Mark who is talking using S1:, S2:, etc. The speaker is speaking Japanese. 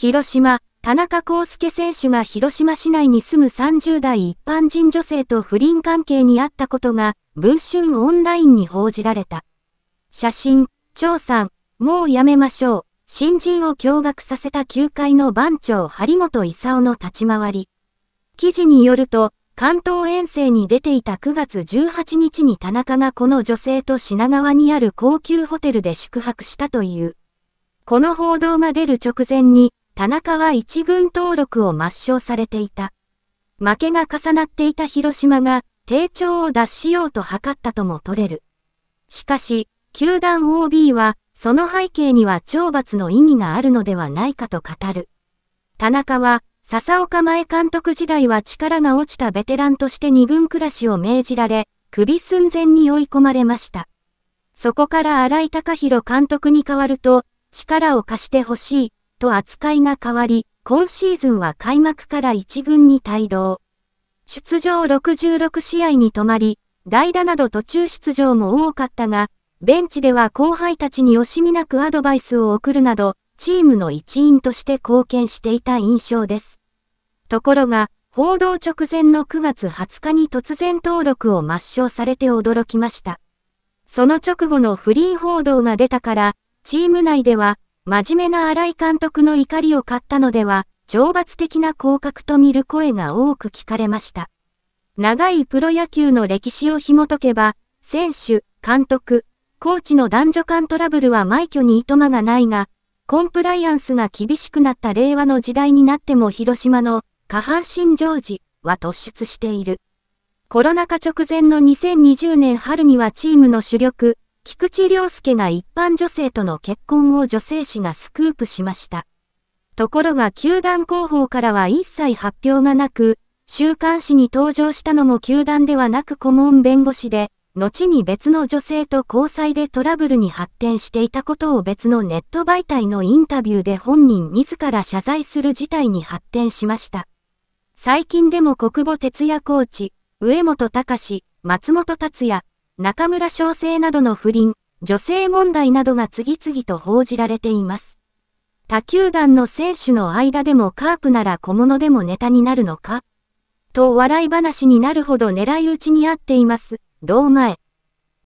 S1: 広島、田中康介選手が広島市内に住む30代一般人女性と不倫関係にあったことが、文春オンラインに報じられた。写真、張さん、もうやめましょう。新人を驚愕させた球界の番長張本勲の立ち回り。記事によると、関東遠征に出ていた9月18日に田中がこの女性と品川にある高級ホテルで宿泊したという。この報道が出る直前に、田中は一軍登録を抹消されていた。負けが重なっていた広島が、低調を脱しようと図ったとも取れる。しかし、球団 OB は、その背景には懲罰の意義があるのではないかと語る。田中は、笹岡前監督時代は力が落ちたベテランとして二軍暮らしを命じられ、首寸前に追い込まれました。そこから荒井隆弘監督に代わると、力を貸してほしいと扱いが変わり、今シーズンは開幕から1軍に帯同。出場66試合に止まり、代打など途中出場も多かったが、ベンチでは後輩たちに惜しみなくアドバイスを送るなど、チームの一員として貢献していた印象です。ところが、報道直前の9月20日に突然登録を抹消されて驚きました。その直後のフリー報道が出たから、チーム内では、真面目な荒井監督の怒りを買ったのでは、懲罰的な降格と見る声が多く聞かれました。長いプロ野球の歴史を紐解けば、選手、監督、コーチの男女間トラブルは枚挙にいとまがないが、コンプライアンスが厳しくなった令和の時代になっても広島の下半身常時は突出している。コロナ禍直前の2020年春にはチームの主力、菊池良介が一般女性との結婚を女性誌がスクープしました。ところが球団広報からは一切発表がなく、週刊誌に登場したのも球団ではなく顧問弁護士で、後に別の女性と交際でトラブルに発展していたことを別のネット媒体のインタビューで本人自ら謝罪する事態に発展しました。最近でも国母哲也コーチ、上本隆、松本達也、中村小生などの不倫、女性問題などが次々と報じられています。他球団の選手の間でもカープなら小物でもネタになるのかと笑い話になるほど狙い撃ちにあっています。どう前。